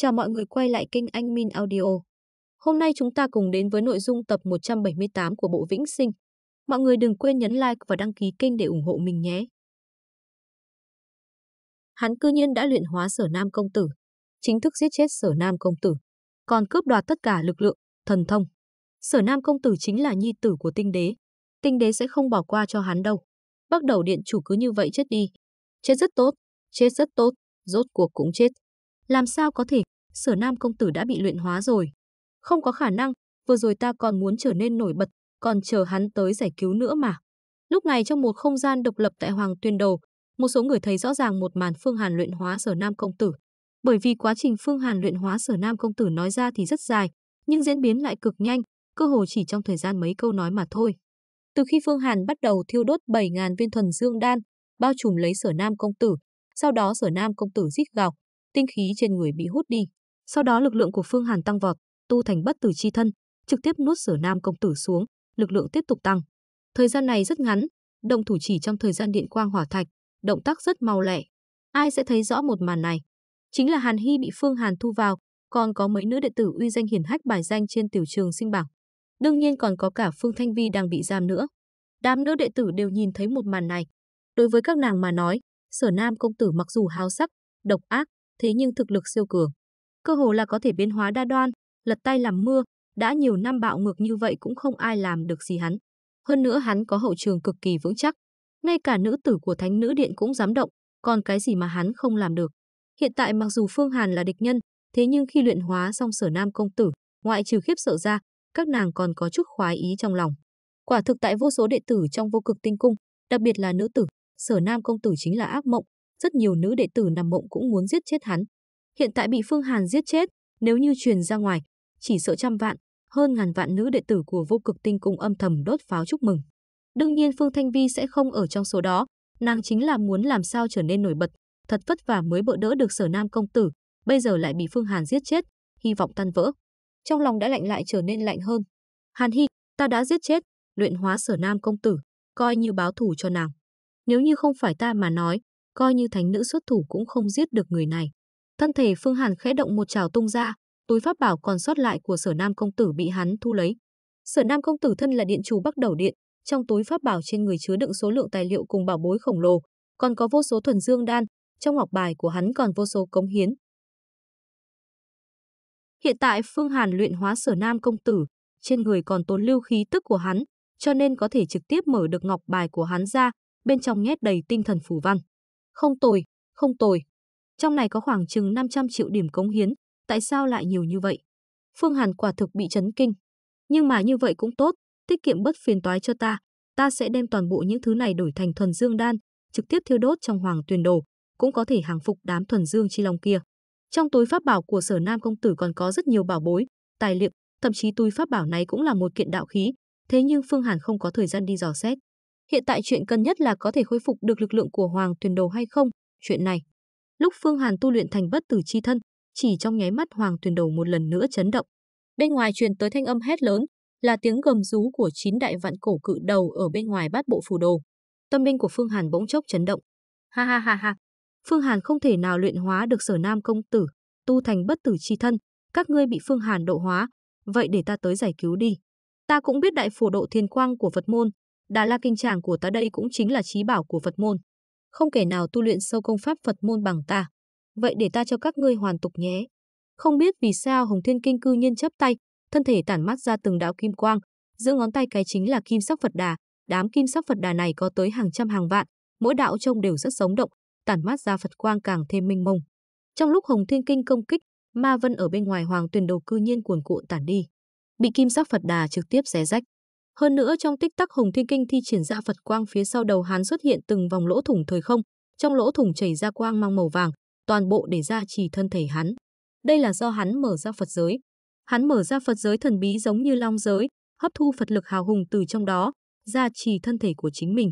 Chào mọi người quay lại kênh Anh Min Audio. Hôm nay chúng ta cùng đến với nội dung tập 178 của bộ Vĩnh Sinh. Mọi người đừng quên nhấn like và đăng ký kênh để ủng hộ mình nhé. Hắn cư nhiên đã luyện hóa sở nam công tử, chính thức giết chết sở nam công tử, còn cướp đoạt tất cả lực lượng, thần thông. Sở nam công tử chính là nhi tử của tinh đế. Tinh đế sẽ không bỏ qua cho hắn đâu. Bắt đầu điện chủ cứ như vậy chết đi. Chết rất tốt, chết rất tốt, rốt cuộc cũng chết. Làm sao có thể, sở nam công tử đã bị luyện hóa rồi. Không có khả năng, vừa rồi ta còn muốn trở nên nổi bật, còn chờ hắn tới giải cứu nữa mà. Lúc này trong một không gian độc lập tại Hoàng Tuyên Đầu, một số người thấy rõ ràng một màn Phương Hàn luyện hóa sở nam công tử. Bởi vì quá trình Phương Hàn luyện hóa sở nam công tử nói ra thì rất dài, nhưng diễn biến lại cực nhanh, cơ hồ chỉ trong thời gian mấy câu nói mà thôi. Từ khi Phương Hàn bắt đầu thiêu đốt 7.000 viên thuần dương đan, bao trùm lấy sở nam công tử, sau đó sở nam công tử rít gào, tinh khí trên người bị hút đi. Sau đó lực lượng của Phương Hàn tăng vọt, tu thành bất tử chi thân, trực tiếp nuốt sở nam công tử xuống, lực lượng tiếp tục tăng. Thời gian này rất ngắn, động thủ chỉ trong thời gian điện quang hỏa thạch, động tác rất mau lẹ. Ai sẽ thấy rõ một màn này? Chính là Hàn Hy bị Phương Hàn thu vào, còn có mấy nữ đệ tử uy danh hiển hách bài danh trên tiểu trường sinh bảng. Đương nhiên còn có cả Phương Thanh Vi đang bị giam nữa. Đám nữ đệ tử đều nhìn thấy một màn này. Đối với các nàng mà nói, Sở Nam công tử mặc dù háo sắc, độc ác, thế nhưng thực lực siêu cường. Cơ hồ là có thể biến hóa đa đoan, lật tay làm mưa, đã nhiều năm bạo ngược như vậy cũng không ai làm được gì hắn. Hơn nữa hắn có hậu trường cực kỳ vững chắc, ngay cả nữ tử của thánh nữ điện cũng dám động, còn cái gì mà hắn không làm được. Hiện tại mặc dù Phương Hàn là địch nhân, thế nhưng khi luyện hóa xong sở nam công tử, ngoại trừ khiếp sợ ra, các nàng còn có chút khoái ý trong lòng. Quả thực tại vô số đệ tử trong vô cực tinh cung, đặc biệt là nữ tử, sở nam công tử chính là ác mộng, rất nhiều nữ đệ tử nằm mộng cũng muốn giết chết hắn. Hiện tại bị Phương Hàn giết chết, nếu như truyền ra ngoài, chỉ sợ trăm vạn, hơn ngàn vạn nữ đệ tử của vô cực tinh cùng âm thầm đốt pháo chúc mừng. Đương nhiên Phương Thanh Vi sẽ không ở trong số đó, nàng chính là muốn làm sao trở nên nổi bật, thật vất vả mới bỡ đỡ được sở nam công tử, bây giờ lại bị Phương Hàn giết chết, hy vọng tan vỡ. Trong lòng đã lạnh lại trở nên lạnh hơn. Hàn Hy, ta đã giết chết, luyện hóa sở nam công tử, coi như báo thù cho nàng. Nếu như không phải ta mà nói, coi như thánh nữ xuất thủ cũng không giết được người này. Thân thể Phương Hàn khẽ động một trào tung ra, túi pháp bảo còn sót lại của Sở Nam công tử bị hắn thu lấy. Sở Nam công tử thân là điện chủ Bắc Đầu Điện, trong túi pháp bảo trên người chứa đựng số lượng tài liệu cùng bảo bối khổng lồ, còn có vô số thuần dương đan, trong ngọc bài của hắn còn vô số cống hiến. Hiện tại Phương Hàn luyện hóa Sở Nam công tử, trên người còn tồn lưu khí tức của hắn, cho nên có thể trực tiếp mở được ngọc bài của hắn ra, bên trong nhét đầy tinh thần phù văn. Không tồi, không tồi. Trong này có khoảng chừng 500 triệu điểm cống hiến, tại sao lại nhiều như vậy? Phương Hàn quả thực bị chấn kinh. Nhưng mà như vậy cũng tốt, tiết kiệm bất phiền toái cho ta, ta sẽ đem toàn bộ những thứ này đổi thành thuần dương đan, trực tiếp thiêu đốt trong hoàng tuyền đồ, cũng có thể hàng phục đám thuần dương chi long kia. Trong túi pháp bảo của Sở Nam công tử còn có rất nhiều bảo bối, tài liệu, thậm chí túi pháp bảo này cũng là một kiện đạo khí, thế nhưng Phương Hàn không có thời gian đi dò xét. Hiện tại chuyện cần nhất là có thể khôi phục được lực lượng của Hoàng Tuyền Đầu hay không, chuyện này. Lúc Phương Hàn tu luyện thành bất tử chi thân, chỉ trong nháy mắt Hoàng Tuyền Đầu một lần nữa chấn động. Bên ngoài truyền tới thanh âm hét lớn, là tiếng gầm rú của chín đại vạn cổ cự đầu ở bên ngoài bát bộ phù đồ. Tâm linh của Phương Hàn bỗng chốc chấn động. Ha ha ha ha. Phương Hàn không thể nào luyện hóa được Sở Nam công tử, tu thành bất tử chi thân, các ngươi bị Phương Hàn độ hóa, vậy để ta tới giải cứu đi. Ta cũng biết đại phù độ thiên quang của Phật môn Đà La Kinh Tràng của ta đây cũng chính là trí bảo của Phật môn. Không kẻ nào tu luyện sâu công pháp Phật môn bằng ta. Vậy để ta cho các ngươi hoàn tục nhé. Không biết vì sao Hồng Thiên Kinh cư nhiên chấp tay, thân thể tản mát ra từng đạo kim quang, giữa ngón tay cái chính là kim sắc Phật đà, đám kim sắc Phật đà này có tới hàng trăm hàng vạn, mỗi đạo trông đều rất sống động, tản mát ra Phật quang càng thêm minh mông. Trong lúc Hồng Thiên Kinh công kích, Ma Vân ở bên ngoài Hoàng Tuyền đầu cư nhiên cuồn cuộn tản đi, bị kim sắc Phật đà trực tiếp xé rách. Hơn nữa trong tích tắc hùng Thiên Kinh thi triển ra dạ Phật quang phía sau đầu hắn xuất hiện từng vòng lỗ thủng thời không, trong lỗ thủng chảy ra quang mang màu vàng, toàn bộ để ra chỉ thân thể hắn. Đây là do hắn mở ra Phật giới. Hắn mở ra Phật giới thần bí giống như long giới, hấp thu Phật lực hào hùng từ trong đó, ra trì thân thể của chính mình.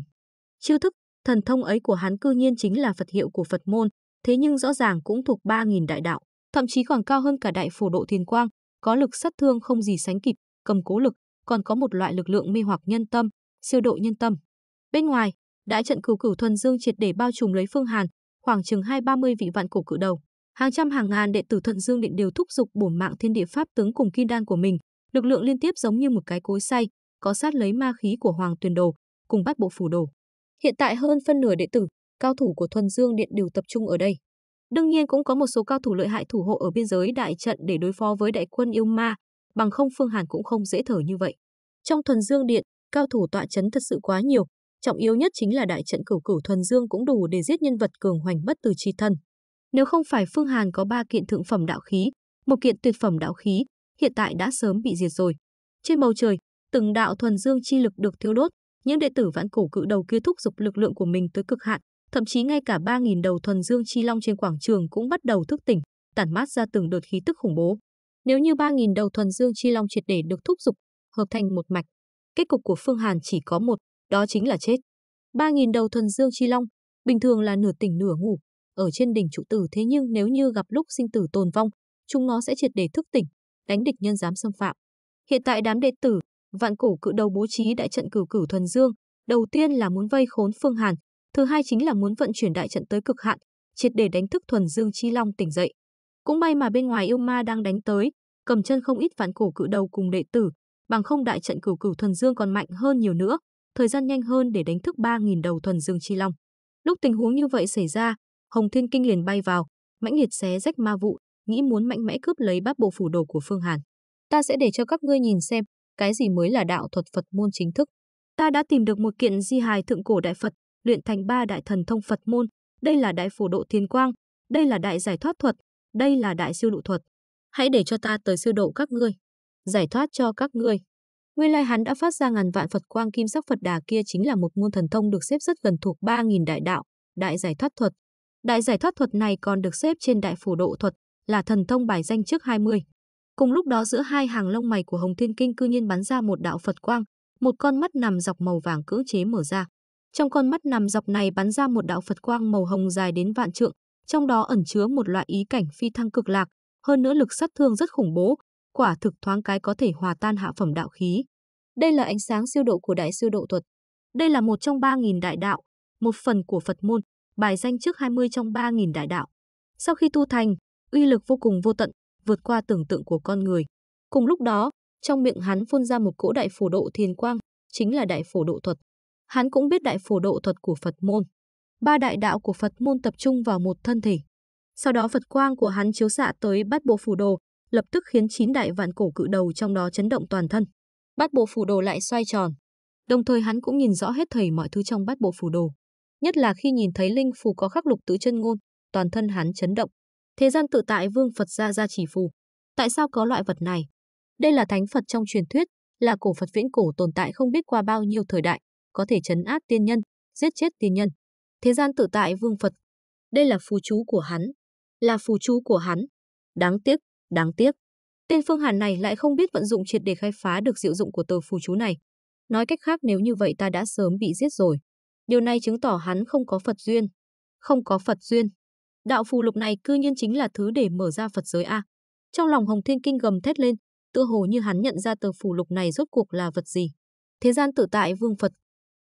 Chiêu thức, thần thông ấy của hắn cư nhiên chính là Phật hiệu của Phật môn, thế nhưng rõ ràng cũng thuộc 3.000 đại đạo, thậm chí còn cao hơn cả đại phổ độ thiền quang, có lực sát thương không gì sánh kịp, cầm cố lực, còn có một loại lực lượng mê hoặc nhân tâm, siêu độ nhân tâm. Bên ngoài, đại trận cửu cửu thuần dương triệt để bao trùm lấy Phương Hàn, khoảng chừng hai ba mươi vị vạn cổ cử đầu. Hàng trăm hàng ngàn đệ tử thuận dương điện đều thúc giục bổn mạng thiên địa pháp tướng cùng kim đan của mình, lực lượng liên tiếp giống như một cái cối xay, có sát lấy ma khí của Hoàng Tuyền Đồ, cùng bắt bộ phủ đồ. Hiện tại hơn phân nửa đệ tử, cao thủ của Thuần Dương Điện đều tập trung ở đây. Đương nhiên cũng có một số cao thủ lợi hại thủ hộ ở biên giới đại trận để đối phó với đại quân yêu ma, bằng không Phương Hàn cũng không dễ thở như vậy. Trong thuần dương điện, cao thủ tọa chấn thật sự quá nhiều, trọng yếu nhất chính là đại trận cửu cửu thuần dương cũng đủ để giết nhân vật cường hoành bất tử chi thân. Nếu không phải Phương Hàn có ba kiện thượng phẩm đạo khí, một kiện tuyệt phẩm đạo khí, hiện tại đã sớm bị diệt rồi. Trên bầu trời, từng đạo thuần dương chi lực được thiêu đốt, những đệ tử vãn cổ cự đầu kia thúc giục lực lượng của mình tới cực hạn, thậm chí ngay cả 3000 đầu thuần dương chi long trên quảng trường cũng bắt đầu thức tỉnh, tản mát ra từng đợt khí tức khủng bố. Nếu như 3.000 đầu thuần dương chi long triệt để được thúc dục, hợp thành một mạch, kết cục của Phương Hàn chỉ có một, đó chính là chết. 3.000 đầu thuần dương chi long, bình thường là nửa tỉnh nửa ngủ, ở trên đỉnh trụ tử thế nhưng nếu như gặp lúc sinh tử tồn vong, chúng nó sẽ triệt để thức tỉnh, đánh địch nhân dám xâm phạm. Hiện tại đám đệ tử, vạn cổ cự đầu bố trí đại trận cửu cửu thuần dương, đầu tiên là muốn vây khốn Phương Hàn, thứ hai chính là muốn vận chuyển đại trận tới cực hạn, triệt để đánh thức thuần dương chi long tỉnh dậy. Cũng may mà bên ngoài yêu ma đang đánh tới, cầm chân không ít vạn cổ cự đầu cùng đệ tử, bằng không đại trận cửu cửu thuần dương còn mạnh hơn nhiều nữa, thời gian nhanh hơn để đánh thức 3.000 đầu thuần dương chi long. Lúc tình huống như vậy xảy ra, Hồng Thiên Kinh liền bay vào, mãnh liệt xé rách ma vụ, nghĩ muốn mạnh mẽ cướp lấy bát bộ phủ đồ của Phương Hàn. Ta sẽ để cho các ngươi nhìn xem cái gì mới là đạo thuật Phật môn chính thức. Ta đã tìm được một kiện di hài thượng cổ đại Phật, luyện thành ba đại thần thông Phật môn. Đây là đại phổ độ thiên quang, đây là đại giải thoát thuật, đây là đại siêu độ thuật. Hãy để cho ta tới siêu độ các ngươi, giải thoát cho các ngươi. Nguyên lai hắn đã phát ra ngàn vạn Phật quang kim sắc Phật đà kia chính là một môn thần thông được xếp rất gần thuộc 3.000 đại đạo, đại giải thoát thuật. Đại giải thoát thuật này còn được xếp trên đại phủ độ thuật, là thần thông bài danh trước 20. Cùng lúc đó giữa hai hàng lông mày của Hồng Thiên Kinh cư nhiên bắn ra một đạo Phật quang, một con mắt nằm dọc màu vàng cưỡng chế mở ra. Trong con mắt nằm dọc này bắn ra một đạo Phật quang màu hồng dài đến vạn trượng, trong đó ẩn chứa một loại ý cảnh phi thăng cực lạc, hơn nữa lực sát thương rất khủng bố, quả thực thoáng cái có thể hòa tan hạ phẩm đạo khí. Đây là ánh sáng siêu độ của đại siêu độ thuật. Đây là một trong 3.000 đại đạo, một phần của Phật môn, bài danh trước 20 trong 3.000 đại đạo. Sau khi tu thành, uy lực vô cùng vô tận, vượt qua tưởng tượng của con người. Cùng lúc đó, trong miệng hắn phun ra một cỗ đại phổ độ thiền quang, chính là đại phổ độ thuật. Hắn cũng biết đại phổ độ thuật của Phật môn ba đại đạo của Phật môn tập trung vào một thân thể. Sau đó Phật quang của hắn chiếu xạ tới bát bộ phủ đồ, lập tức khiến chín đại vạn cổ cự đầu trong đó chấn động toàn thân. Bát bộ phủ đồ lại xoay tròn. Đồng thời hắn cũng nhìn rõ hết thảy mọi thứ trong bát bộ phủ đồ, nhất là khi nhìn thấy linh phù có khắc lục tứ chân ngôn, toàn thân hắn chấn động. Thế gian tự tại vương Phật gia ra chỉ phù. Tại sao có loại vật này? Đây là thánh Phật trong truyền thuyết, là cổ Phật viễn cổ tồn tại không biết qua bao nhiêu thời đại, có thể chấn áp tiên nhân, giết chết tiên nhân thế gian tự tại vương Phật. Đây là phù chú của hắn, là phù chú của hắn. Đáng tiếc, đáng tiếc. Tên Phương Hàn này lại không biết vận dụng triệt để khai phá được diệu dụng của tờ phù chú này. Nói cách khác nếu như vậy ta đã sớm bị giết rồi. Điều này chứng tỏ hắn không có Phật duyên. Không có Phật duyên. Đạo phù lục này cư nhiên chính là thứ để mở ra Phật giới a. Trong lòng Hồng Thiên Kinh gầm thét lên, tựa hồ như hắn nhận ra tờ phù lục này rốt cuộc là vật gì. Thế gian tự tại vương Phật.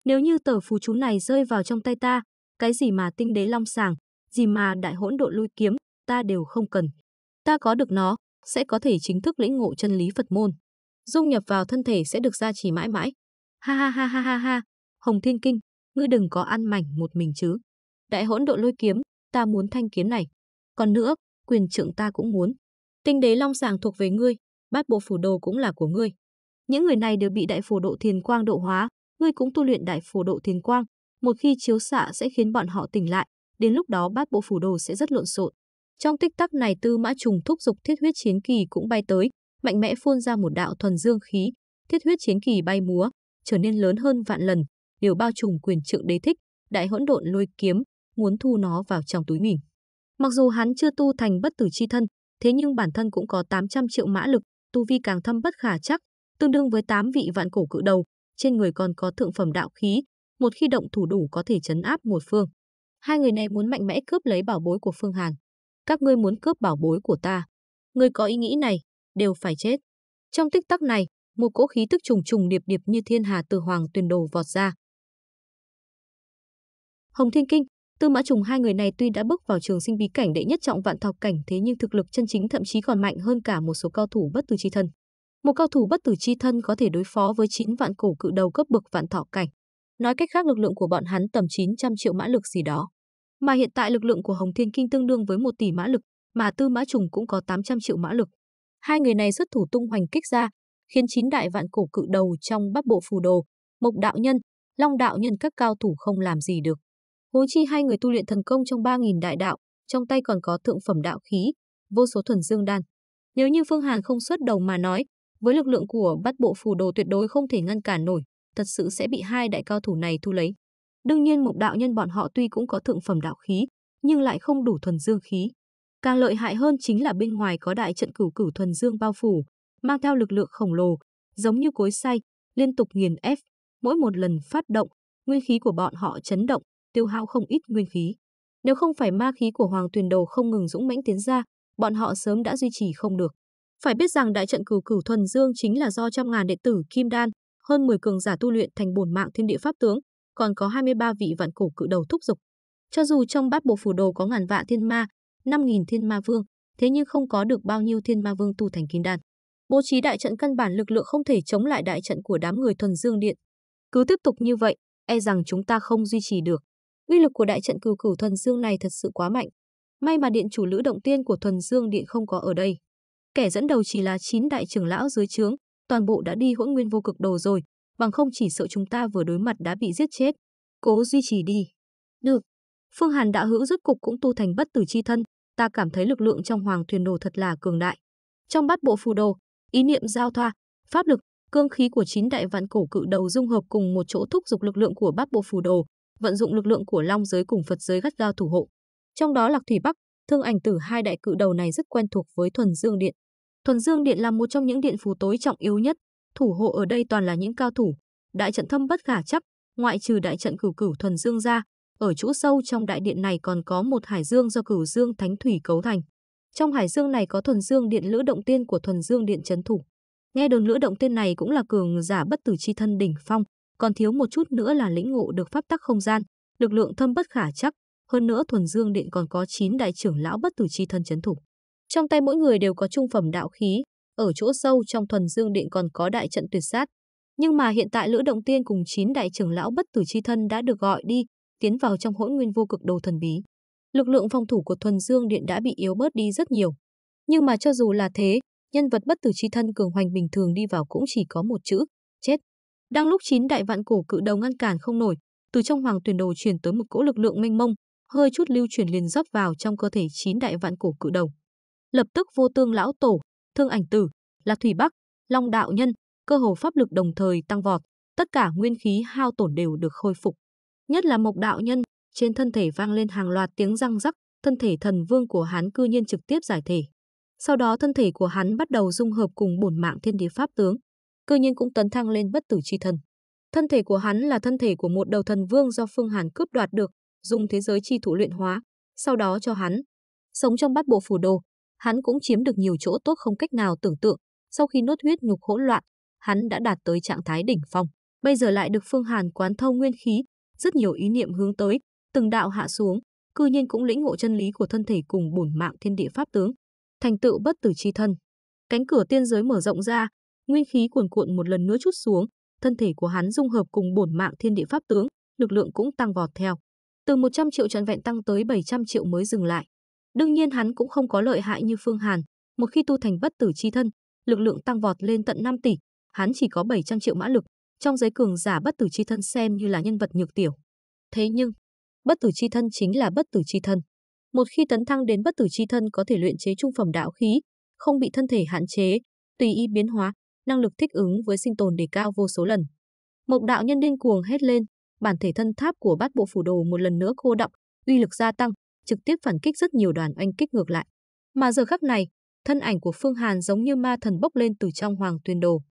Nếu như tờ phù chú này rơi vào trong tay ta, cái gì mà tinh đế long sàng, gì mà đại hỗn độ lui kiếm, ta đều không cần. Ta có được nó, sẽ có thể chính thức lĩnh ngộ chân lý Phật môn. Dung nhập vào thân thể sẽ được gia trì mãi mãi. Ha ha ha ha ha ha, Hồng Thiên Kinh, ngươi đừng có ăn mảnh một mình chứ. Đại hỗn độ lôi kiếm, ta muốn thanh kiếm này. Còn nữa, quyền trưởng ta cũng muốn. Tinh đế long sàng thuộc về ngươi, bát bộ phủ đồ cũng là của ngươi. Những người này đều bị đại phù độ thiền quang độ hóa, ngươi cũng tu luyện đại phù độ thiền quang, một khi chiếu xạ sẽ khiến bọn họ tỉnh lại, đến lúc đó bát bộ phủ đồ sẽ rất lộn xộn. Trong tích tắc này Tư Mã Trùng thúc dục Thiết Huyết Chiến Kỳ cũng bay tới, mạnh mẽ phun ra một đạo thuần dương khí, Thiết Huyết Chiến Kỳ bay múa, trở nên lớn hơn vạn lần, điều bao trùm quyền trượng đế thích, đại hỗn độn lôi kiếm, muốn thu nó vào trong túi mình. Mặc dù hắn chưa tu thành bất tử chi thân, thế nhưng bản thân cũng có 800 triệu mã lực, tu vi càng thâm bất khả chắc, tương đương với 8 vị vạn cổ cự đầu, trên người còn có thượng phẩm đạo khí, một khi động thủ đủ có thể chấn áp một phương. Hai người này muốn mạnh mẽ cướp lấy bảo bối của Phương Hàn. Các ngươi muốn cướp bảo bối của ta. Người có ý nghĩ này, đều phải chết. Trong tích tắc này, một cỗ khí tức trùng trùng điệp điệp như thiên hà từ hoàng tuyền đồ vọt ra. Hồng Thiên Kinh, Tư Mã Trùng hai người này tuy đã bước vào trường sinh bí cảnh đệ nhất trọng vạn thọc cảnh thế nhưng thực lực chân chính thậm chí còn mạnh hơn cả một số cao thủ bất tử chi thân. Một cao thủ bất tử chi thân có thể đối phó với 9 vạn cổ cự đầu cấp bậc vạn thọ cảnh. Nói cách khác lực lượng của bọn hắn tầm 900 triệu mã lực gì đó. Mà hiện tại lực lượng của Hồng Thiên Kinh tương đương với 1 tỷ mã lực, mà Tư Mã Trùng cũng có 800 triệu mã lực. Hai người này xuất thủ tung hoành kích ra, khiến chín đại vạn cổ cự đầu trong Bắc Bộ Phù Đồ, Mộc đạo nhân, Long đạo nhân các cao thủ không làm gì được. Huống chi hai người tu luyện thần công trong 3000 đại đạo, trong tay còn có thượng phẩm đạo khí, vô số thuần dương đan. Nếu như Phương Hàn không xuất đầu mà nói, với lực lượng của Bát Bộ Phù Đồ tuyệt đối không thể ngăn cản nổi thật sự sẽ bị hai đại cao thủ này thu lấy. Đương nhiên mục đạo nhân bọn họ tuy cũng có thượng phẩm đạo khí, nhưng lại không đủ thuần dương khí. Càng lợi hại hơn chính là bên ngoài có đại trận cửu cửu thuần dương bao phủ, mang theo lực lượng khổng lồ, giống như cối xay, liên tục nghiền ép. Mỗi một lần phát động, nguyên khí của bọn họ chấn động, tiêu hao không ít nguyên khí. Nếu không phải ma khí của Hoàng Tuyền Đồ không ngừng dũng mãnh tiến ra, bọn họ sớm đã duy trì không được. Phải biết rằng đại trận cửu cửu thuần dương chính là do trăm ngàn đệ tử Kim Đan, hơn 10 cường giả tu luyện thành bổn mạng thiên địa pháp tướng, còn có 23 vị vạn cổ cự đầu thúc dục. Cho dù trong bát bộ phủ đồ có ngàn vạn thiên ma, 5000 thiên ma vương, thế nhưng không có được bao nhiêu thiên ma vương tu thành kim đan. Bố trí đại trận căn bản lực lượng không thể chống lại đại trận của đám người thuần dương điện. Cứ tiếp tục như vậy, e rằng chúng ta không duy trì được. Uy lực của đại trận cừu cửu thuần dương này thật sự quá mạnh. May mà điện chủ Lữ Động Tiên của thuần dương điện không có ở đây. Kẻ dẫn đầu chỉ là 9 đại trưởng lão dưới trướng, toàn bộ đã đi hỗn nguyên vô cực đồ rồi, bằng không chỉ sợ chúng ta vừa đối mặt đã bị giết chết. Cố duy trì đi. Được. Phương Hàn đã hữu rốt cục cũng tu thành bất tử chi thân, ta cảm thấy lực lượng trong hoàng thuyền đồ thật là cường đại. Trong bát bộ phù đồ, ý niệm giao thoa, pháp lực, cương khí của chín đại vạn cổ cự đầu dung hợp cùng một chỗ thúc giục lực lượng của bát bộ phù đồ, vận dụng lực lượng của long giới cùng Phật giới gắt gao thủ hộ. Trong đó Lạc Thủy Bắc, Thương Ảnh Tử hai đại cự đầu này rất quen thuộc với Thuần Dương Điện. Thuần Dương Điện là một trong những điện phù tối trọng yếu nhất, thủ hộ ở đây toàn là những cao thủ, đại trận thâm bất khả chấp, ngoại trừ đại trận cửu cửu Thuần Dương ra, ở chỗ sâu trong đại điện này còn có một hải dương do cửu dương thánh thủy cấu thành. Trong hải dương này có Thuần Dương Điện Lữ Động Tiên của Thuần Dương Điện trấn thủ. Nghe đồn Lữ Động Tiên này cũng là cường giả bất tử chi thân đỉnh phong, còn thiếu một chút nữa là lĩnh ngộ được pháp tắc không gian, lực lượng thâm bất khả chắc, hơn nữa Thuần Dương Điện còn có 9 đại trưởng lão bất tử chi thân trấn thủ. Trong tay mỗi người đều có trung phẩm đạo khí, ở chỗ sâu trong thuần dương điện còn có đại trận tuyệt sát. Nhưng mà hiện tại Lữ Động Tiên cùng 9 đại trưởng lão bất tử chi thân đã được gọi đi, tiến vào trong hỗn nguyên vô cực đồ thần bí. Lực lượng phòng thủ của thuần dương điện đã bị yếu bớt đi rất nhiều. Nhưng mà cho dù là thế, nhân vật bất tử chi thân cường hoành bình thường đi vào cũng chỉ có một chữ, chết. Đang lúc chín đại vạn cổ cự đầu ngăn cản không nổi, từ trong hoàng tuyển đồ truyền tới một cỗ lực lượng mênh mông, hơi chút lưu chuyển liền dốc vào trong cơ thể chín đại vạn cổ cự đầu lập tức vô tương lão tổ, thương ảnh tử, là thủy bắc, long đạo nhân, cơ hồ pháp lực đồng thời tăng vọt, tất cả nguyên khí hao tổn đều được khôi phục. Nhất là mộc đạo nhân, trên thân thể vang lên hàng loạt tiếng răng rắc, thân thể thần vương của hắn cư nhiên trực tiếp giải thể. Sau đó thân thể của hắn bắt đầu dung hợp cùng bổn mạng thiên địa pháp tướng, cư nhiên cũng tấn thăng lên bất tử chi thần. Thân thể của hắn là thân thể của một đầu thần vương do Phương Hàn cướp đoạt được, dùng thế giới chi thủ luyện hóa, sau đó cho hắn sống trong bát bộ phủ đồ, hắn cũng chiếm được nhiều chỗ tốt không cách nào tưởng tượng. Sau khi nuốt huyết nhục hỗn loạn, hắn đã đạt tới trạng thái đỉnh phong. Bây giờ lại được Phương Hàn quán thông nguyên khí, rất nhiều ý niệm hướng tới, từng đạo hạ xuống, cư nhiên cũng lĩnh ngộ chân lý của thân thể cùng bổn mạng thiên địa pháp tướng, thành tựu bất tử chi thân. Cánh cửa tiên giới mở rộng ra, nguyên khí cuồn cuộn một lần nữa chút xuống, thân thể của hắn dung hợp cùng bổn mạng thiên địa pháp tướng, lực lượng cũng tăng vọt theo. Từ 100 triệu trận vẹn tăng tới 700 triệu mới dừng lại. Đương nhiên hắn cũng không có lợi hại như Phương Hàn, một khi tu thành bất tử chi thân, lực lượng tăng vọt lên tận 5 tỷ, hắn chỉ có 700 triệu mã lực, trong giới cường giả bất tử chi thân xem như là nhân vật nhược tiểu. Thế nhưng, bất tử chi thân chính là bất tử chi thân. Một khi tấn thăng đến bất tử chi thân có thể luyện chế trung phẩm đạo khí, không bị thân thể hạn chế, tùy ý biến hóa, năng lực thích ứng với sinh tồn đề cao vô số lần. Mộc đạo nhân điên cuồng hét lên, bản thể thân tháp của bát bộ phủ đồ một lần nữa khô động, uy lực gia tăng, trực tiếp phản kích rất nhiều đoàn anh kích ngược lại. Mà giờ khắc này, thân ảnh của Phương Hàn giống như ma thần bốc lên từ trong hoàng tuyền đồ.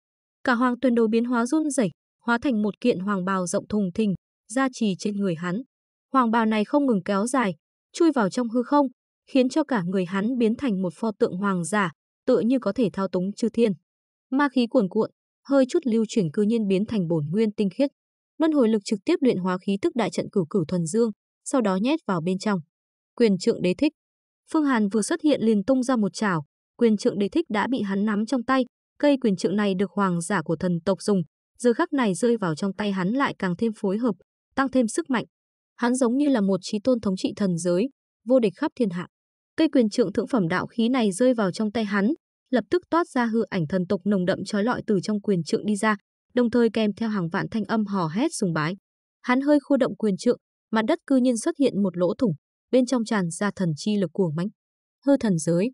Cả hoàng tuyền đồ biến hóa run rẩy, hóa thành một kiện hoàng bào rộng thùng thình, ra trì trên người hắn. Hoàng bào này không ngừng kéo dài, chui vào trong hư không, khiến cho cả người hắn biến thành một pho tượng hoàng giả, tựa như có thể thao túng chư thiên. Ma khí cuồn cuộn, hơi chút lưu chuyển cư nhiên biến thành bổn nguyên tinh khiết. Luân hồi lực trực tiếp luyện hóa khí tức đại trận cửu cửu thuần dương, sau đó nhét vào bên trong quyền trượng đế thích. Phương Hàn vừa xuất hiện liền tung ra một chảo, quyền trượng đế thích đã bị hắn nắm trong tay, cây quyền trượng này được hoàng giả của thần tộc dùng, giờ khắc này rơi vào trong tay hắn lại càng thêm phối hợp, tăng thêm sức mạnh. Hắn giống như là một chí tôn thống trị thần giới, vô địch khắp thiên hạ. Cây quyền trượng thượng phẩm đạo khí này rơi vào trong tay hắn, lập tức toát ra hư ảnh thần tộc nồng đậm trói lọi từ trong quyền trượng đi ra, đồng thời kèm theo hàng vạn thanh âm hò hét sùng bái. Hắn hơi khu động quyền trượng, mặt đất cư nhiên xuất hiện một lỗ thủng bên trong tràn ra thần chi lực cuồng mãnh. Hư thần giới,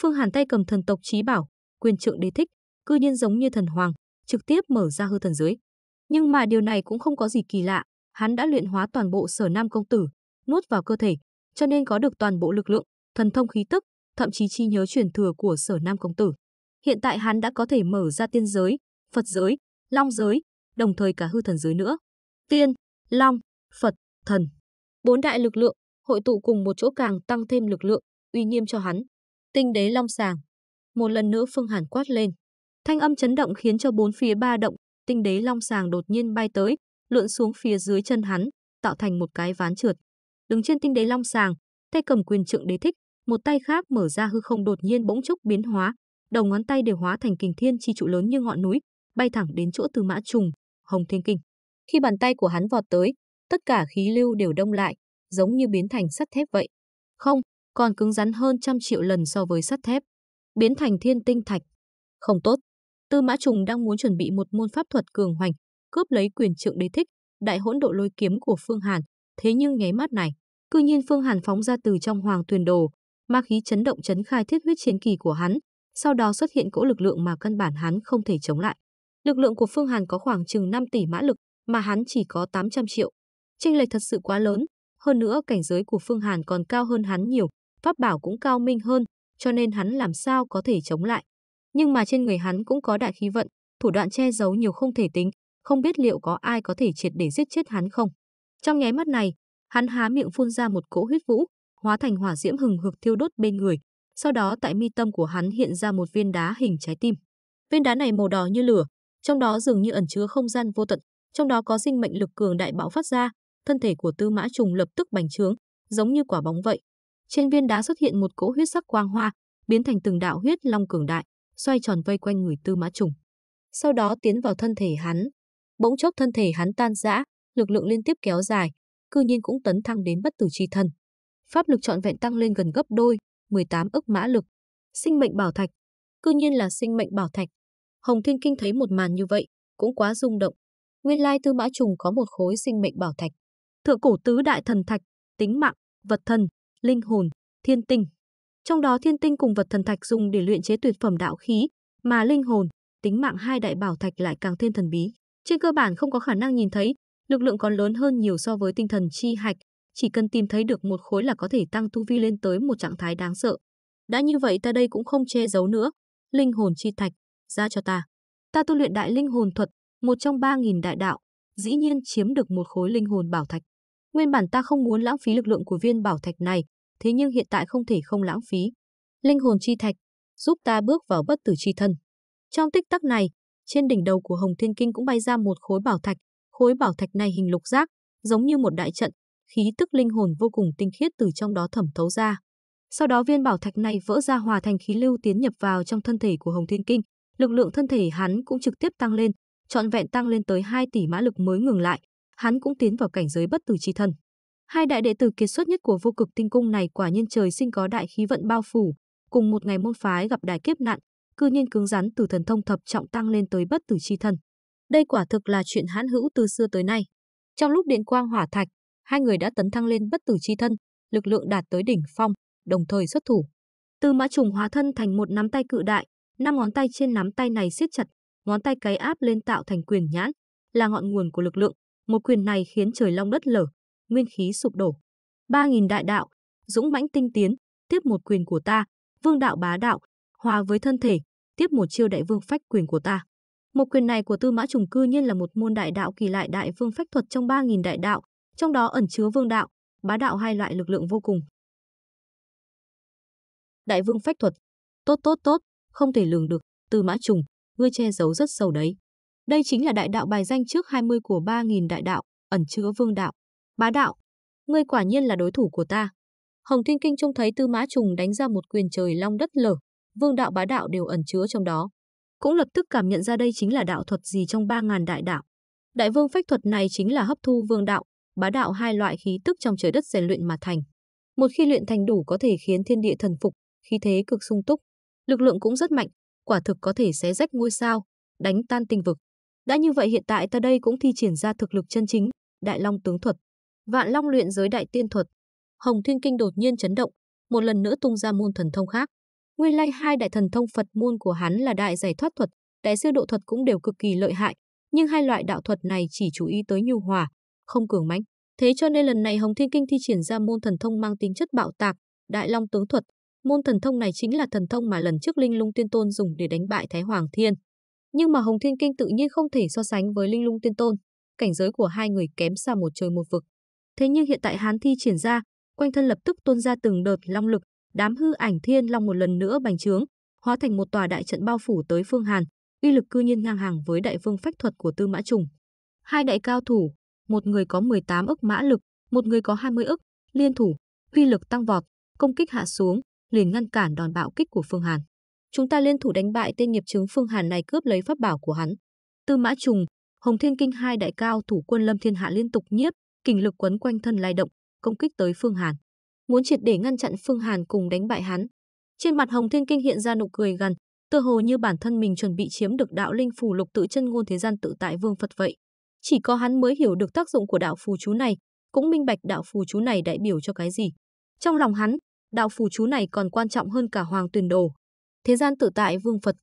Phương Hàn tay cầm thần tộc chí bảo, quyền trượng đế thích, cư nhiên giống như thần hoàng, trực tiếp mở ra hư thần giới. Nhưng mà điều này cũng không có gì kỳ lạ, hắn đã luyện hóa toàn bộ Sở Nam công tử, nuốt vào cơ thể, cho nên có được toàn bộ lực lượng, thần thông khí tức, thậm chí chi nhớ truyền thừa của Sở Nam công tử. Hiện tại hắn đã có thể mở ra tiên giới, Phật giới, Long giới, đồng thời cả hư thần giới nữa. Tiên, Long, Phật, Thần, bốn đại lực lượng hội tụ cùng một chỗ càng tăng thêm lực lượng, uy nghiêm cho hắn. Tinh đế long sàng. Một lần nữa Phương Hàn quát lên. Thanh âm chấn động khiến cho bốn phía ba động, tinh đế long sàng đột nhiên bay tới, lượn xuống phía dưới chân hắn, tạo thành một cái ván trượt. Đứng trên tinh đế long sàng, tay cầm quyền trượng đế thích, một tay khác mở ra hư không đột nhiên bỗng chốc biến hóa, đầu ngón tay đều hóa thành kình thiên chi trụ lớn như ngọn núi, bay thẳng đến chỗ Từ Mã Trùng, Hồng Thiên Kinh. Khi bàn tay của hắn vọt tới, tất cả khí lưu đều đông lại, giống như biến thành sắt thép vậy. Không, còn cứng rắn hơn trăm triệu lần so với sắt thép. Biến thành thiên tinh thạch. Không tốt. Tư Mã Trùng đang muốn chuẩn bị một môn pháp thuật cường hoành, cướp lấy quyền trượng đế thích, đại hỗn độ lôi kiếm của Phương Hàn, thế nhưng nháy mắt này, cư nhiên Phương Hàn phóng ra từ trong hoàng tuyền đồ, ma khí chấn động chấn khai thiết huyết chiến kỳ của hắn, sau đó xuất hiện cỗ lực lượng mà căn bản hắn không thể chống lại. Lực lượng của Phương Hàn có khoảng chừng 5 tỷ mã lực, mà hắn chỉ có 800 triệu. Chênh lệch thật sự quá lớn, hơn nữa cảnh giới của Phương Hàn còn cao hơn hắn nhiều, pháp bảo cũng cao minh hơn, cho nên hắn làm sao có thể chống lại. Nhưng mà trên người hắn cũng có đại khí vận, thủ đoạn che giấu nhiều không thể tính, không biết liệu có ai có thể triệt để giết chết hắn không. Trong nháy mắt này, hắn há miệng phun ra một cỗ huyết vũ, hóa thành hỏa diễm hừng hực thiêu đốt bên người, sau đó tại mi tâm của hắn hiện ra một viên đá hình trái tim. Viên đá này màu đỏ như lửa, trong đó dường như ẩn chứa không gian vô tận, trong đó có sinh mệnh lực cường đại bão phát ra, thân thể của Tư Mã Trùng lập tức bành trướng, giống như quả bóng vậy. Trên viên đá xuất hiện một cỗ huyết sắc quang hoa, biến thành từng đạo huyết long cường đại, xoay tròn vây quanh người Tư Mã Trùng. Sau đó tiến vào thân thể hắn. Bỗng chốc thân thể hắn tan rã, lực lượng liên tiếp kéo dài, cư nhiên cũng tấn thăng đến bất tử chi thân. Pháp lực trọn vẹn tăng lên gần gấp đôi, 18 ức mã lực. Sinh mệnh bảo thạch, cư nhiên là sinh mệnh bảo thạch. Hồng Thiên Kinh thấy một màn như vậy, cũng quá rung động. Nguyên lai Tư Mã Trùng có một khối sinh mệnh bảo thạch thượng cổ tứ đại thần thạch, tính mạng, vật thần, linh hồn, thiên tinh. Trong đó thiên tinh cùng vật thần thạch dùng để luyện chế tuyệt phẩm đạo khí, mà linh hồn, tính mạng hai đại bảo thạch lại càng thêm thần bí. Trên cơ bản không có khả năng nhìn thấy, lực lượng còn lớn hơn nhiều so với tinh thần chi hạch, chỉ cần tìm thấy được một khối là có thể tăng tu vi lên tới một trạng thái đáng sợ. Đã như vậy ta đây cũng không che giấu nữa, linh hồn chi thạch, ra cho ta. Ta tu luyện đại linh hồn thuật, một trong ba nghìn đại đạo, dĩ nhiên chiếm được một khối linh hồn bảo thạch. Nguyên bản ta không muốn lãng phí lực lượng của viên bảo thạch này, thế nhưng hiện tại không thể không lãng phí. Linh hồn chi thạch, giúp ta bước vào bất tử chi thân. Trong tích tắc này, trên đỉnh đầu của Hồng Thiên Kinh cũng bay ra một khối bảo thạch, khối bảo thạch này hình lục giác, giống như một đại trận, khí tức linh hồn vô cùng tinh khiết từ trong đó thẩm thấu ra. Sau đó viên bảo thạch này vỡ ra hòa thành khí lưu tiến nhập vào trong thân thể của Hồng Thiên Kinh, lực lượng thân thể hắn cũng trực tiếp tăng lên, trọn vẹn tăng lên tới 2 tỷ mã lực mới ngừng lại, hắn cũng tiến vào cảnh giới bất tử chi thân. Hai đại đệ tử kiệt xuất nhất của vô cực tinh cung này quả nhiên trời sinh có đại khí vận bao phủ, cùng một ngày môn phái gặp đại kiếp nạn, cư nhiên cứng rắn từ thần thông thập trọng tăng lên tới bất tử chi thân. Đây quả thực là chuyện hãn hữu từ xưa tới nay. Trong lúc điện quang hỏa thạch, hai người đã tấn thăng lên bất tử chi thân, lực lượng đạt tới đỉnh phong, đồng thời xuất thủ. từ Mã Trùng hóa thân thành một nắm tay cự đại, năm ngón tay trên nắm tay này siết chặt, ngón tay cái áp lên tạo thành quyền nhãn, là ngọn nguồn của lực lượng, một quyền này khiến trời long đất lở, nguyên khí sụp đổ. Ba nghìn đại đạo, dũng mãnh tinh tiến, tiếp một quyền của ta, vương đạo bá đạo, hòa với thân thể, tiếp một chiêu đại vương phách quyền của ta. Một quyền này của Tư Mã Trùng cư nhiên là một môn đại đạo kỳ lại đại vương phách thuật trong ba nghìn đại đạo, trong đó ẩn chứa vương đạo, bá đạo hai loại lực lượng vô cùng. Đại vương phách thuật, tốt tốt tốt, không thể lường được, Tư Mã Trùng, ngươi che giấu rất sâu đấy. Đây chính là đại đạo bài danh trước 20 của 3.000 đại đạo, ẩn chứa vương đạo. Bá đạo, ngươi quả nhiên là đối thủ của ta. Hồng Thiên Kinh trông thấy Tư Mã Trùng đánh ra một quyền trời long đất lở, vương đạo bá đạo đều ẩn chứa trong đó. Cũng lập tức cảm nhận ra đây chính là đạo thuật gì trong 3.000 đại đạo. Đại vương phách thuật này chính là hấp thu vương đạo, bá đạo hai loại khí tức trong trời đất rèn luyện mà thành. Một khi luyện thành đủ có thể khiến thiên địa thần phục, khí thế cực sung túc, lực lượng cũng rất mạnh, quả thực có thể xé rách ngôi sao, đánh tan tinh vực. Đã như vậy hiện tại ta đây cũng thi triển ra thực lực chân chính, Đại Long tướng thuật, Vạn Long luyện giới đại tiên thuật. Hồng Thiên Kinh đột nhiên chấn động, một lần nữa tung ra môn thần thông khác. Nguyên lai hai đại thần thông Phật môn của hắn là đại giải thoát thuật, đại sư độ thuật cũng đều cực kỳ lợi hại, nhưng hai loại đạo thuật này chỉ chú ý tới nhu hòa, không cường mãnh. Thế cho nên lần này Hồng Thiên Kinh thi triển ra môn thần thông mang tính chất bạo tạc, Đại Long tướng thuật. Môn thần thông này chính là thần thông mà lần trước Linh Lung Tiên Tôn dùng để đánh bại Thái Hoàng Thiên. Nhưng mà Hồng Thiên Kinh tự nhiên không thể so sánh với Linh Lung Tiên Tôn, cảnh giới của hai người kém xa một trời một vực. Thế nhưng hiện tại hắn thi triển ra, quanh thân lập tức tuôn ra từng đợt long lực, đám hư ảnh thiên long một lần nữa bành trướng, hóa thành một tòa đại trận bao phủ tới Phương Hàn, uy lực cư nhiên ngang hàng với đại vương phách thuật của Tư Mã Trùng. Hai đại cao thủ, một người có 18 ức mã lực, một người có 20 ức, liên thủ, uy lực tăng vọt, công kích hạ xuống, liền ngăn cản đòn bạo kích của Phương Hàn chúng ta liên thủ đánh bại tên nghiệp chứng Phương Hàn này cướp lấy pháp bảo của hắn. Tư Mã Trùng, Hồng Thiên Kinh hai đại cao thủ quân Lâm Thiên Hạ liên tục nhiếp, kình lực quấn quanh thân lai động, công kích tới Phương Hàn. Muốn triệt để ngăn chặn Phương Hàn cùng đánh bại hắn. Trên mặt Hồng Thiên Kinh hiện ra nụ cười gần tựa hồ như bản thân mình chuẩn bị chiếm được đạo linh phù lục tự chân ngôn thế gian tự tại vương Phật vậy. Chỉ có hắn mới hiểu được tác dụng của đạo phù chú này, cũng minh bạch đạo phù chú này đại biểu cho cái gì. Trong lòng hắn, đạo phù chú này còn quan trọng hơn cả hoàng tuyền đồ, thế gian tự tại vương Phật,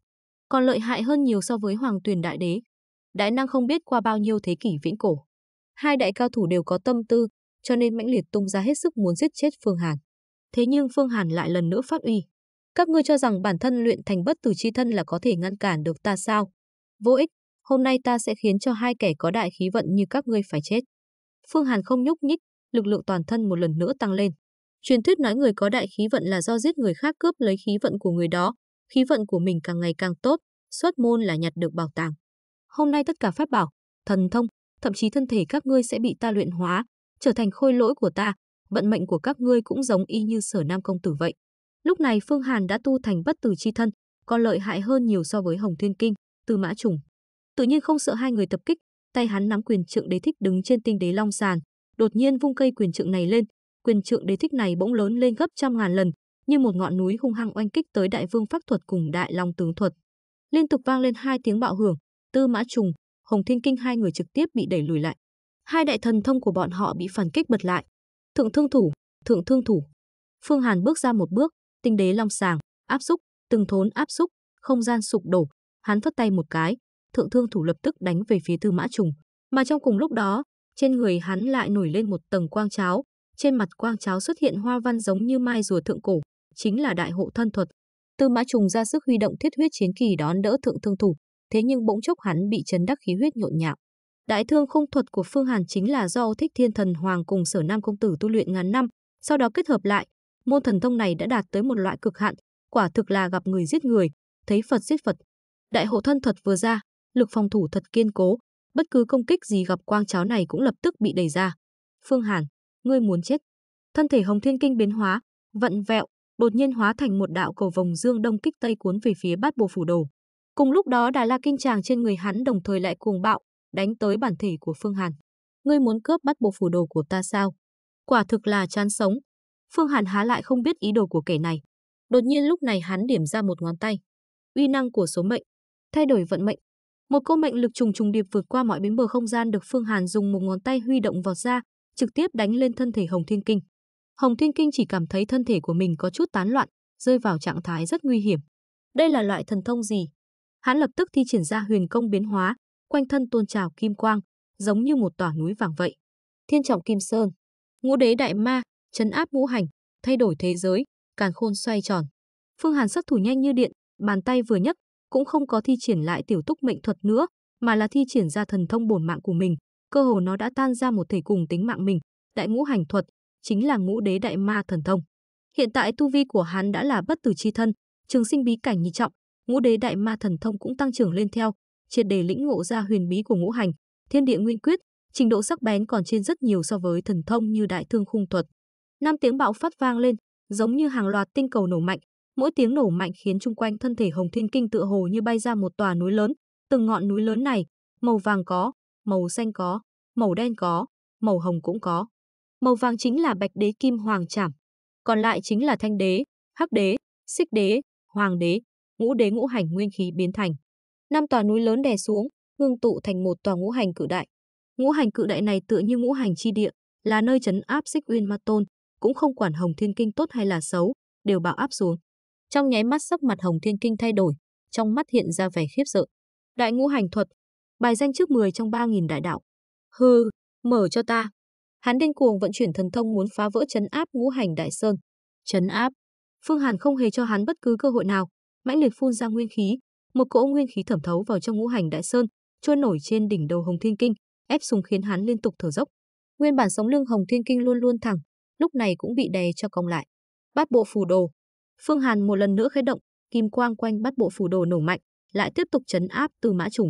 còn lợi hại hơn nhiều so với hoàng tuyển đại đế. Đại năng không biết qua bao nhiêu thế kỷ viễn cổ. Hai đại cao thủ đều có tâm tư, cho nên mãnh liệt tung ra hết sức muốn giết chết Phương Hàn. Thế nhưng Phương Hàn lại lần nữa phát uy. Các ngươi cho rằng bản thân luyện thành bất tử chi thân là có thể ngăn cản được ta sao? Vô ích, hôm nay ta sẽ khiến cho hai kẻ có đại khí vận như các ngươi phải chết. Phương Hàn không nhúc nhích, lực lượng toàn thân một lần nữa tăng lên. Truyền thuyết nói người có đại khí vận là do giết người khác cướp lấy khí vận của người đó, khí vận của mình càng ngày càng tốt, xuất môn là nhặt được bảo tàng. Hôm nay tất cả pháp bảo, thần thông, thậm chí thân thể các ngươi sẽ bị ta luyện hóa, trở thành khôi lỗi của ta, vận mệnh của các ngươi cũng giống y như Sở Nam công tử vậy. Lúc này Phương Hàn đã tu thành bất tử chi thân, còn lợi hại hơn nhiều so với Hồng Thiên Kinh, Tư Mã Trùng. Tự nhiên không sợ hai người tập kích, tay hắn nắm quyền trượng đế thích đứng trên tinh đế long sàn, đột nhiên vung cây quyền trượng này lên, quyền trượng đế thích này bỗng lớn lên gấp trăm ngàn lần, như một ngọn núi hung hăng oanh kích tới đại vương pháp thuật cùng đại long tướng thuật. Liên tục vang lên hai tiếng bạo hưởng, Tư Mã Trùng, Hồng Thiên Kinh hai người trực tiếp bị đẩy lùi lại. Hai đại thần thông của bọn họ bị phản kích bật lại. Thượng Thương Thủ, Thượng Thương Thủ. Phương Hàn bước ra một bước, tinh đế long sàng, áp xúc, từng thốn áp xúc, không gian sụp đổ, hắn phất tay một cái, Thượng Thương Thủ lập tức đánh về phía Tư Mã Trùng, mà trong cùng lúc đó, trên người hắn lại nổi lên một tầng quang cháo, trên mặt quang cháo xuất hiện hoa văn giống như mai rùa thượng cổ, chính là đại hộ thân thuật. Tư Mã Trùng ra sức huy động thiết huyết chiến kỳ đón đỡ thượng thương thủ, thế nhưng bỗng chốc hắn bị chấn đắc khí huyết nhộn nhạo. Đại thương khung thuật của Phương Hàn chính là do Thích Thiên Thần Hoàng cùng Sở Nam công tử tu luyện ngàn năm, sau đó kết hợp lại, môn thần thông này đã đạt tới một loại cực hạn, quả thực là gặp người giết người, thấy Phật giết Phật. Đại hộ thân thuật vừa ra, lực phòng thủ thật kiên cố, bất cứ công kích gì gặp quang cháo này cũng lập tức bị đẩy ra. Phương Hàn, ngươi muốn chết. Thân thể Hồng Thiên Kinh biến hóa, vận vẹo, đột nhiên hóa thành một đạo cầu vòng dương đông kích tây cuốn về phía bát bộ phủ đồ. Cùng lúc đó đà la kinh chàng trên người hắn đồng thời lại cuồng bạo, đánh tới bản thể của Phương Hàn. Ngươi muốn cướp bắt bộ phủ đồ của ta sao? Quả thực là chán sống. Phương Hàn há lại không biết ý đồ của kẻ này. Đột nhiên lúc này hắn điểm ra một ngón tay. Uy năng của số mệnh, thay đổi vận mệnh. Một cô mệnh lực trùng trùng điệp vượt qua mọi bến bờ không gian được Phương Hàn dùng một ngón tay huy động vọt ra, trực tiếp đánh lên thân thể Hồng Thiên Kinh. Hồng Thiên Kinh chỉ cảm thấy thân thể của mình có chút tán loạn, rơi vào trạng thái rất nguy hiểm. Đây là loại thần thông gì? Hắn lập tức thi triển ra huyền công biến hóa, quanh thân tôn trào kim quang, giống như một tòa núi vàng vậy. Thiên trọng kim sơn, ngũ đế đại ma, chấn áp ngũ hành, thay đổi thế giới, càn khôn xoay tròn. Phương Hàn sát thủ nhanh như điện, bàn tay vừa nhấc cũng không có thi triển lại tiểu túc mệnh thuật nữa, mà là thi triển ra thần thông bổn mạng của mình, cơ hồ nó đã tan ra một thể cùng tính mạng mình, đại ngũ hành thuật, chính là ngũ đế đại ma thần thông. Hiện tại tu vi của hắn đã là bất tử chi thân, trường sinh bí cảnh nhị trọng, ngũ đế đại ma thần thông cũng tăng trưởng lên theo, triệt để lĩnh ngộ ra huyền bí của ngũ hành, thiên địa nguyên quyết, trình độ sắc bén còn trên rất nhiều so với thần thông như đại thương khung thuật. Năm tiếng bạo phát vang lên, giống như hàng loạt tinh cầu nổ mạnh, mỗi tiếng nổ mạnh khiến chung quanh thân thể Hồng Thiên Kinh tựa hồ như bay ra một tòa núi lớn, từng ngọn núi lớn này, màu vàng có, màu xanh có, màu đen có, màu hồng cũng có. Màu vàng chính là bạch đế kim hoàng trảm. Còn lại chính là thanh đế, hắc đế, xích đế, hoàng đế, ngũ đế ngũ hành nguyên khí biến thành. Năm tòa núi lớn đè xuống, ngưng tụ thành một tòa ngũ hành cự đại. Ngũ hành cự đại này tựa như ngũ hành chi địa, là nơi trấn áp xích uyên ma tôn, cũng không quản hồng thiên kinh tốt hay là xấu, đều bạo áp xuống. Trong nháy mắt sắc mặt hồng thiên kinh thay đổi, trong mắt hiện ra vẻ khiếp sợ. Đại ngũ hành thuật, bài danh trước 10 trong 3.000 đại đạo. Hừ, mở cho ta. Hắn điên cuồng vận chuyển thần thông muốn phá vỡ chấn áp ngũ hành đại sơn. Chấn áp. Phương Hàn không hề cho hắn bất cứ cơ hội nào, mãnh liệt phun ra nguyên khí, một cỗ nguyên khí thẩm thấu vào trong ngũ hành đại sơn, trôi nổi trên đỉnh đầu Hồng Thiên Kinh, ép sùng khiến hắn liên tục thở dốc. Nguyên bản sống lưng Hồng Thiên Kinh luôn luôn thẳng, lúc này cũng bị đè cho cong lại. Bát bộ phù đồ. Phương Hàn một lần nữa khai động, kim quang quanh bát bộ phù đồ nổ mạnh, lại tiếp tục chấn áp từ Mã Trùng.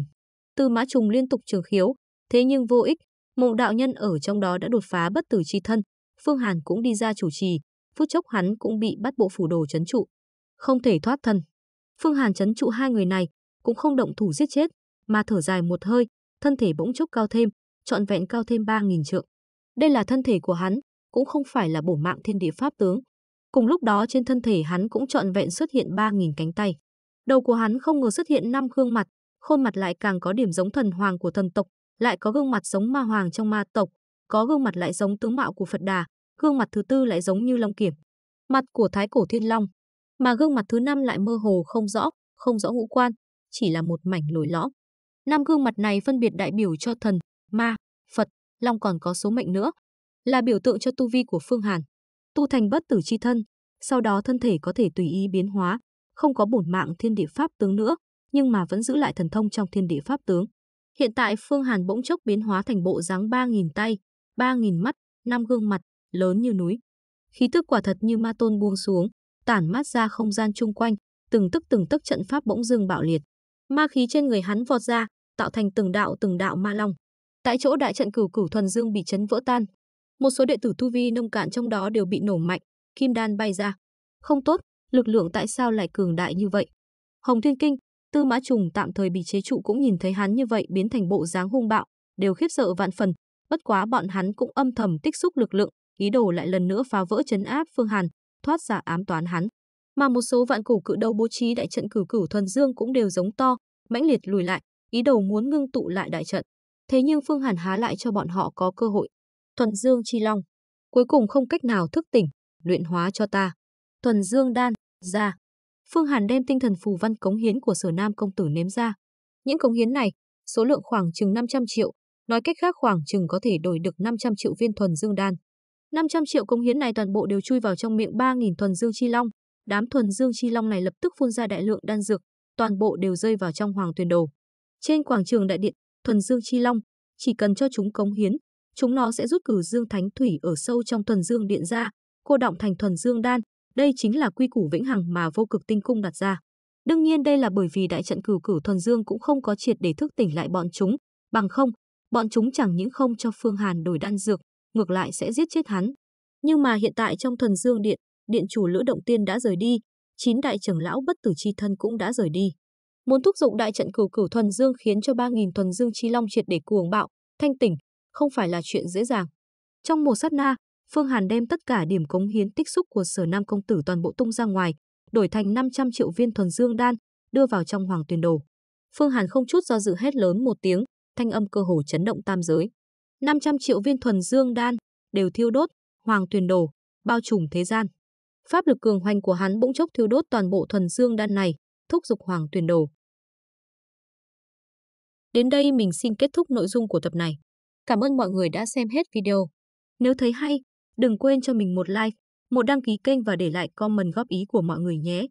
Từ Mã Trùng liên tục trường khiếu, thế nhưng vô ích, Mộ đạo nhân ở trong đó đã đột phá bất tử chi thân, Phương Hàn cũng đi ra chủ trì, phút chốc hắn cũng bị bắt bộ phủ đồ chấn trụ, không thể thoát thân. Phương Hàn chấn trụ hai người này, cũng không động thủ giết chết, mà thở dài một hơi, thân thể bỗng chốc cao thêm, trọn vẹn cao thêm 3000 trượng. Đây là thân thể của hắn, cũng không phải là bổ mạng thiên địa pháp tướng. Cùng lúc đó trên thân thể hắn cũng trọn vẹn xuất hiện 3000 cánh tay. Đầu của hắn không ngờ xuất hiện năm gương mặt, khuôn mặt lại càng có điểm giống thần hoàng của thần tộc, lại có gương mặt giống ma hoàng trong ma tộc, có gương mặt lại giống tướng mạo của Phật Đà, gương mặt thứ tư lại giống như Long Kiểm, mặt của Thái Cổ Thiên Long, mà gương mặt thứ năm lại mơ hồ không rõ, không rõ ngũ quan, chỉ là một mảnh lồi lõm. Năm gương mặt này phân biệt đại biểu cho thần, ma, Phật, Long còn có số mệnh nữa, là biểu tượng cho tu vi của Phương Hàn. Tu thành bất tử chi thân, sau đó thân thể có thể tùy ý biến hóa, không có bổn mạng thiên địa pháp tướng nữa, nhưng mà vẫn giữ lại thần thông trong thiên địa pháp tướng. Hiện tại Phương Hàn bỗng chốc biến hóa thành bộ dáng 3.000 tay, 3.000 mắt, năm gương mặt, lớn như núi. Khí tức quả thật như ma tôn buông xuống, tản mát ra không gian chung quanh, từng tức từng tức trận pháp bỗng dưng bạo liệt. Ma khí trên người hắn vọt ra, tạo thành từng đạo từng đạo ma long. Tại chỗ đại trận cửu cửu thuần dương bị chấn vỡ tan. Một số đệ tử tu vi nông cạn trong đó đều bị nổ mạnh, kim đan bay ra. Không tốt, lực lượng tại sao lại cường đại như vậy? Hồng Thiên Kinh, Tư Mã Trùng tạm thời bị chế trụ cũng nhìn thấy hắn như vậy biến thành bộ dáng hung bạo, đều khiếp sợ vạn phần, bất quá bọn hắn cũng âm thầm tích xúc lực lượng, ý đồ lại lần nữa phá vỡ trấn áp Phương Hàn, thoát ra ám toán hắn. Mà một số vạn cổ cự đầu bố trí đại trận cử cửu thuần dương cũng đều giống to, mãnh liệt lùi lại, ý đồ muốn ngưng tụ lại đại trận. Thế nhưng Phương Hàn há lại cho bọn họ có cơ hội. Thuần Dương chi long, cuối cùng không cách nào thức tỉnh, luyện hóa cho ta. Thuần Dương đan, ra. Phương Hàn đem tinh thần phù văn cống hiến của Sở Nam công tử ném ra. Những cống hiến này, số lượng khoảng chừng 500 triệu, nói cách khác khoảng chừng có thể đổi được 500 triệu viên thuần dương đan. 500 triệu cống hiến này toàn bộ đều chui vào trong miệng 3.000 thuần dương chi long. Đám thuần dương chi long này lập tức phun ra đại lượng đan dược, toàn bộ đều rơi vào trong hoàng tuyền đồ. Trên quảng trường đại điện, thuần dương chi long, chỉ cần cho chúng cống hiến, chúng nó sẽ rút cử dương thánh thủy ở sâu trong thuần dương điện ra, cô động thành thuần dương đan, đây chính là quy củ vĩnh hằng mà vô cực tinh cung đặt ra. Đương nhiên đây là bởi vì đại trận cửu cửu thuần dương cũng không có triệt để thức tỉnh lại bọn chúng, bằng không, bọn chúng chẳng những không cho Phương Hàn đổi đan dược, ngược lại sẽ giết chết hắn. Nhưng mà hiện tại trong thuần dương điện, điện chủ Lữ Động Tiên đã rời đi, chín đại trưởng lão bất tử chi thân cũng đã rời đi. Muốn thúc dụng đại trận cửu cửu thuần dương khiến cho 3000 thuần dương chi long triệt để cuồng bạo, thanh tỉnh, không phải là chuyện dễ dàng. Trong một sát na, Phương Hàn đem tất cả điểm cống hiến tích xúc của Sở Nam công tử toàn bộ tung ra ngoài, đổi thành 500 triệu viên thuần dương đan, đưa vào trong hoàng tuyền đồ. Phương Hàn không chút do dự hét lớn một tiếng, thanh âm cơ hồ chấn động tam giới. 500 triệu viên thuần dương đan đều thiêu đốt, hoàng tuyền đồ bao trùm thế gian. Pháp lực cường hoành của hắn bỗng chốc thiêu đốt toàn bộ thuần dương đan này, thúc dục hoàng tuyền đồ. Đến đây mình xin kết thúc nội dung của tập này. Cảm ơn mọi người đã xem hết video. Nếu thấy hay, Đừng quên cho mình một like, một đăng ký kênh và để lại comment góp ý của mọi người nhé.